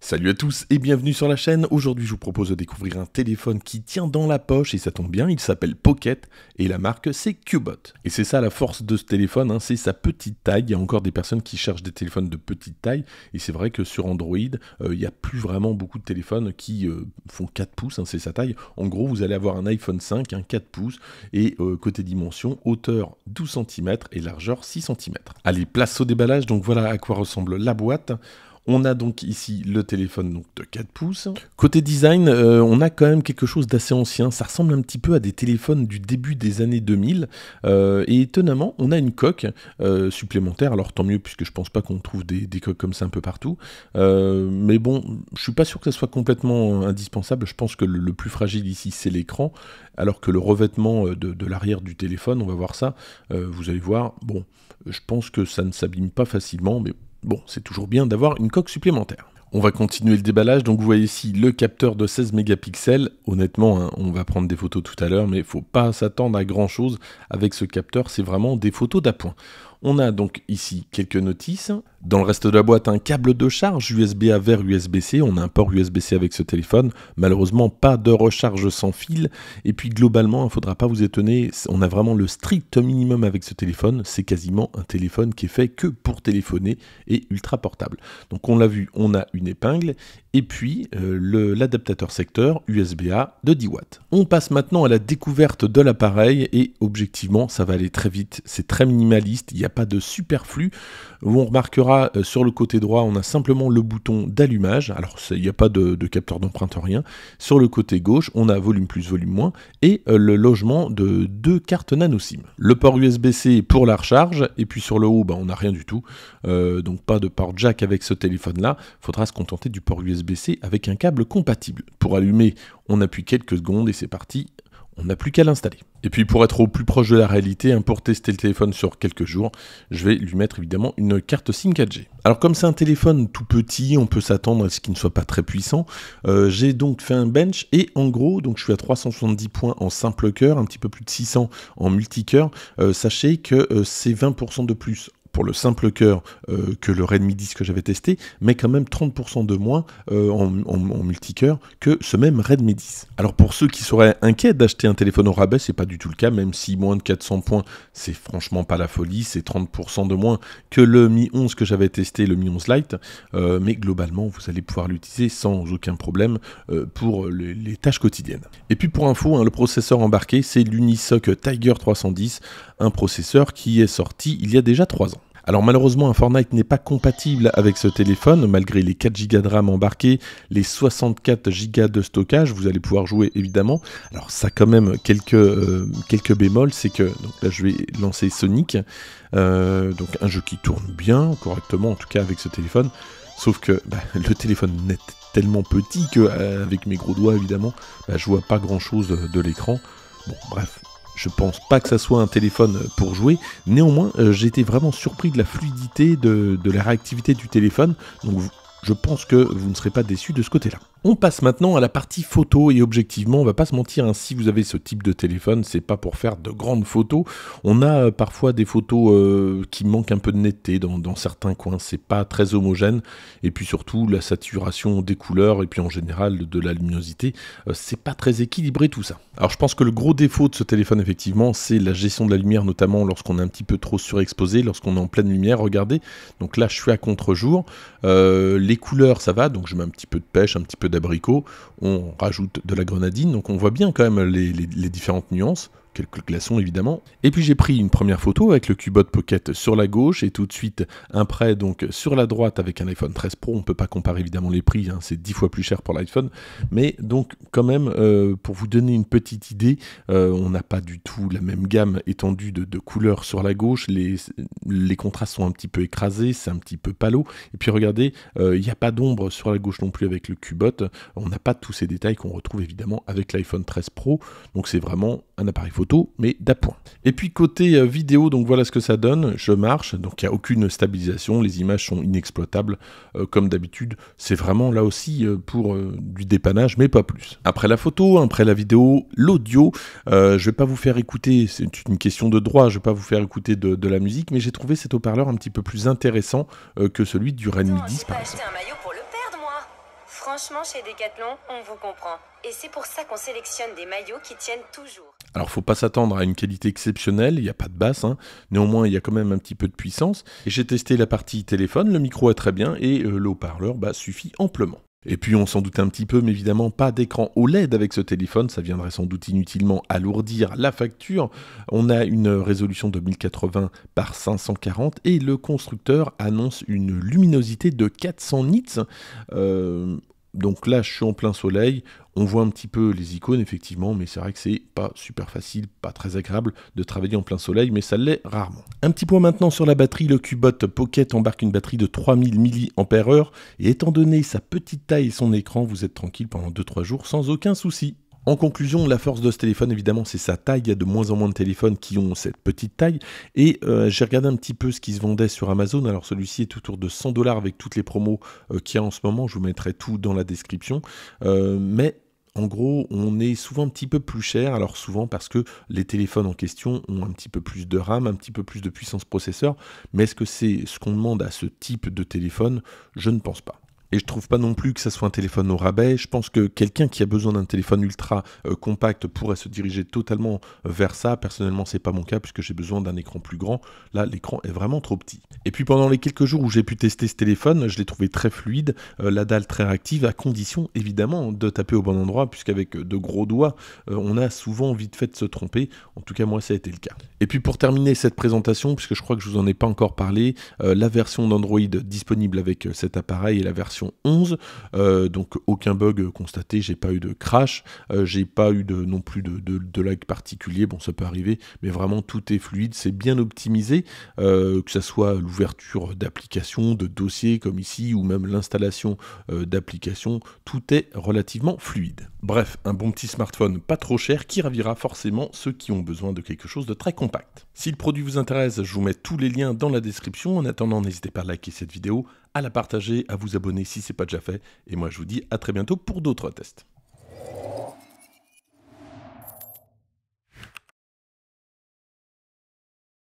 Salut à tous et bienvenue sur la chaîne. Aujourd'hui, je vous propose de découvrir un téléphone qui tient dans la poche et ça tombe bien, il s'appelle Pocket et la marque c'est Cubot. Et c'est ça la force de ce téléphone, hein, c'est sa petite taille. Il y a encore des personnes qui cherchent des téléphones de petite taille et c'est vrai que sur Android, euh, il n'y a plus vraiment beaucoup de téléphones qui euh, font 4 pouces, hein, c'est sa taille. En gros, vous allez avoir un iPhone 5, un 4 pouces et euh, côté dimension, hauteur 12 cm et largeur 6 cm. Allez, place au déballage. Donc voilà à quoi ressemble la boîte. On a donc ici le téléphone donc, de 4 pouces. Côté design, euh, on a quand même quelque chose d'assez ancien. Ça ressemble un petit peu à des téléphones du début des années 2000. Euh, et étonnamment, on a une coque euh, supplémentaire. Alors tant mieux, puisque je pense pas qu'on trouve des, coques comme ça un peu partout. mais bon, je suis pas sûr que ça soit complètement indispensable. Je pense que le, plus fragile ici, c'est l'écran. Alors que le revêtement de, de l'arrière du téléphone, on va voir ça, vous allez voir, bon, je pense que ça ne s'abîme pas facilement, mais Bon, c'est toujours bien d'avoir une coque supplémentaire. On va continuer le déballage, donc vous voyez ici le capteur de 16 mégapixels. Honnêtement, hein, on va prendre des photos tout à l'heure, mais il faut pas s'attendre à grand chose avec ce capteur, c'est vraiment des photos d'appoint. On a donc ici quelques notices. Dans le reste de la boîte, un câble de charge USB-A vers USB-C. On a un port USB-C avec ce téléphone. Malheureusement, pas de recharge sans fil. Et puis globalement, il ne faudra pas vous étonner, on a vraiment le strict minimum avec ce téléphone. C'est quasiment un téléphone qui est fait que pour téléphoner et ultra portable. Donc on l'a vu, on a une épingle et puis euh, l'adaptateur secteur USB-A de 10 watts. On passe maintenant à la découverte de l'appareil et objectivement ça va aller très vite, c'est très minimaliste, il n'y a pas de superflu. On remarquera euh, sur le côté droit on a simplement le bouton d'allumage, alors il n'y a pas de, capteur d'empreinte rien. Sur le côté gauche on a volume plus, volume moins et euh, le logement de deux cartes nano SIM. Le port USB-C pour la recharge et puis sur le haut ben, on n'a rien du tout, donc pas de port jack avec ce téléphone là, faudra se contenter du port USB avec un câble compatible. Pour allumer, on appuie quelques secondes et c'est parti, on n'a plus qu'à l'installer. Et puis pour être au plus proche de la réalité, un hein, pour tester le téléphone sur quelques jours, je vais lui mettre évidemment une carte SIM 4G. Alors comme c'est un téléphone tout petit, on peut s'attendre à ce qu'il ne soit pas très puissant. Euh, j'ai donc fait un bench et en gros, donc je suis à 370 points en simple cœur, un petit peu plus de 600 en multi coeur euh, sachez que euh, c'est 20% de plus pour le simple cœur euh, que le Redmi 10 que j'avais testé, mais quand même 30% de moins euh, en, en, multicœur que ce même Redmi 10. Alors pour ceux qui seraient inquiets d'acheter un téléphone au rabais, c'est pas du tout le cas, même si moins de 400 points, c'est franchement pas la folie, c'est 30% de moins que le Mi 11 que j'avais testé, le Mi 11 Lite, euh, mais globalement vous allez pouvoir l'utiliser sans aucun problème pour les, tâches quotidiennes. Et puis pour info, hein, le processeur embarqué, c'est l'Unisoc Tiger 310, un processeur qui est sorti il y a déjà 3 ans. Alors malheureusement, un Fortnite n'est pas compatible avec ce téléphone, malgré les 4 Go de RAM embarqués, les 64 Go de stockage, vous allez pouvoir jouer évidemment. Alors ça a quand même quelques, euh, quelques bémols, c'est que, donc là je vais lancer Sonic, euh, donc un jeu qui tourne bien, correctement en tout cas avec ce téléphone, sauf que bah, le téléphone n'est tellement petit que euh, avec mes gros doigts évidemment, bah, je vois pas grand chose de l'écran. Bon bref, je pense pas que ça soit un téléphone pour jouer. Néanmoins, euh, j'étais vraiment surpris de la fluidité, de, de la réactivité du téléphone. Donc je pense que vous ne serez pas déçu de ce côté-là. On passe maintenant à la partie photo et objectivement, on va pas se mentir, hein, si vous avez ce type de téléphone, c'est pas pour faire de grandes photos. On a euh, parfois des photos euh, qui manquent un peu de netteté dans, certains coins, c'est pas très homogène. Et puis surtout la saturation des couleurs et puis en général de la luminosité, euh, c'est pas très équilibré tout ça. Alors je pense que le gros défaut de ce téléphone effectivement, c'est la gestion de la lumière, notamment lorsqu'on est un petit peu trop surexposé, lorsqu'on est en pleine lumière. Regardez, donc là je suis à contre-jour. les couleurs ça va, donc je mets un petit peu de pêche, un petit peu de d'abricot, on rajoute de la grenadine, donc on voit bien quand même les différentes nuances quelques glaçons évidemment. Et puis j'ai pris une première photo avec le Cubot Pocket sur la gauche et tout de suite un prêt donc sur la droite avec un iPhone 13 Pro. On ne peut pas comparer évidemment les prix, hein, c'est 10 fois plus cher pour l'iPhone. Mais donc quand même, euh, pour vous donner une petite idée, euh, on n'a pas du tout la même gamme étendue de, couleurs sur la gauche. Les, les, contrastes sont un petit peu écrasés, c'est un petit peu palo. Et puis regardez, euh, il n'y a pas d'ombre sur la gauche non plus avec le Cubot. On n'a pas tous ces détails qu'on retrouve évidemment avec l'iPhone 13 Pro. Donc c'est vraiment un appareil photo mais d'appoint. Et puis côté euh, vidéo, donc voilà ce que ça donne. Je marche, donc il n'y a aucune stabilisation, les images sont inexploitables euh, comme d'habitude. C'est vraiment là aussi euh, pour du dépannage, mais pas plus. Après la photo, hein, après la vidéo, l'audio, je vais pas vous faire écouter, c'est une question de droit, je vais pas vous faire écouter de, la musique, mais j'ai trouvé cet haut-parleur un petit peu plus intéressant que celui du Redmi 10 Franchement, chez Decathlon, on vous comprend. Et c'est pour ça qu'on sélectionne des maillots qui tiennent toujours. Alors, faut pas s'attendre à une qualité exceptionnelle, il n'y a pas de basse, hein. néanmoins, il y a quand même un petit peu de puissance. Et j'ai testé la partie téléphone, le micro est très bien et euh, leau parleur bah, suffit amplement. Et puis on s'en doute un petit peu, mais évidemment pas d'écran OLED avec ce téléphone, ça viendrait sans doute inutilement alourdir la facture. On a une résolution de 1080 par 540 et le constructeur annonce une luminosité de 400 nits. Euh, donc là, je suis en plein soleil, on voit un petit peu les icônes, effectivement, mais c'est vrai que c'est pas super facile, pas très agréable de travailler en plein soleil, mais ça l'est rarement. Un petit point maintenant sur la batterie, le Cubot Pocket embarque une batterie de 3000 mAh, et étant donné sa petite taille et son écran, vous êtes tranquille pendant 2-3 jours sans aucun souci. En conclusion, la force de ce téléphone, évidemment, c'est sa taille. Il y a de moins en moins de téléphones qui ont cette petite taille. Et euh, j'ai regardé un petit peu ce qui se vendait sur Amazon. Alors celui-ci est autour de 100 dollars avec toutes les promos euh, qu'il y a en ce moment. Je vous mettrai tout dans la description. Euh, mais en gros, on est souvent un petit peu plus cher, alors souvent parce que les téléphones en question ont un petit peu plus de RAM, un petit peu plus de puissance processeur, mais est-ce que c'est ce qu'on demande à ce type de téléphone Je ne pense pas. Et je trouve pas non plus que ça soit un téléphone au rabais. Je pense que quelqu'un qui a besoin d'un téléphone ultra euh, compact pourrait se diriger totalement vers ça. Personnellement, c'est pas mon cas puisque j'ai besoin d'un écran plus grand. Là, l'écran est vraiment trop petit. Et puis pendant les quelques jours où j'ai pu tester ce téléphone, je l'ai trouvé très fluide, euh, la dalle très réactive, à condition évidemment de taper au bon endroit puisqu'avec de gros doigts, euh, on a souvent vite fait de se tromper. En tout cas, moi, ça a été le cas. Et puis pour terminer cette présentation, puisque je crois que je vous en ai pas encore parlé, la version d'Android disponible avec cet appareil et la version 11. Euh, donc aucun bug constaté, j'ai pas eu de crash, euh, j'ai pas eu de, non plus de, lag particulier, bon ça peut arriver, mais vraiment tout est fluide, c'est bien optimisé, euh, que ce soit l'ouverture d'applications, de dossiers comme ici, ou même l'installation d'applications, tout est relativement fluide. Bref, un bon petit smartphone pas trop cher qui ravira forcément ceux qui ont besoin de quelque chose de très compact. Si le produit vous intéresse, je vous mets tous les liens dans la description. En attendant, n'hésitez pas à liker cette vidéo, à la partager, à vous abonner si ce n'est pas déjà fait. Et moi, je vous dis à très bientôt pour d'autres tests.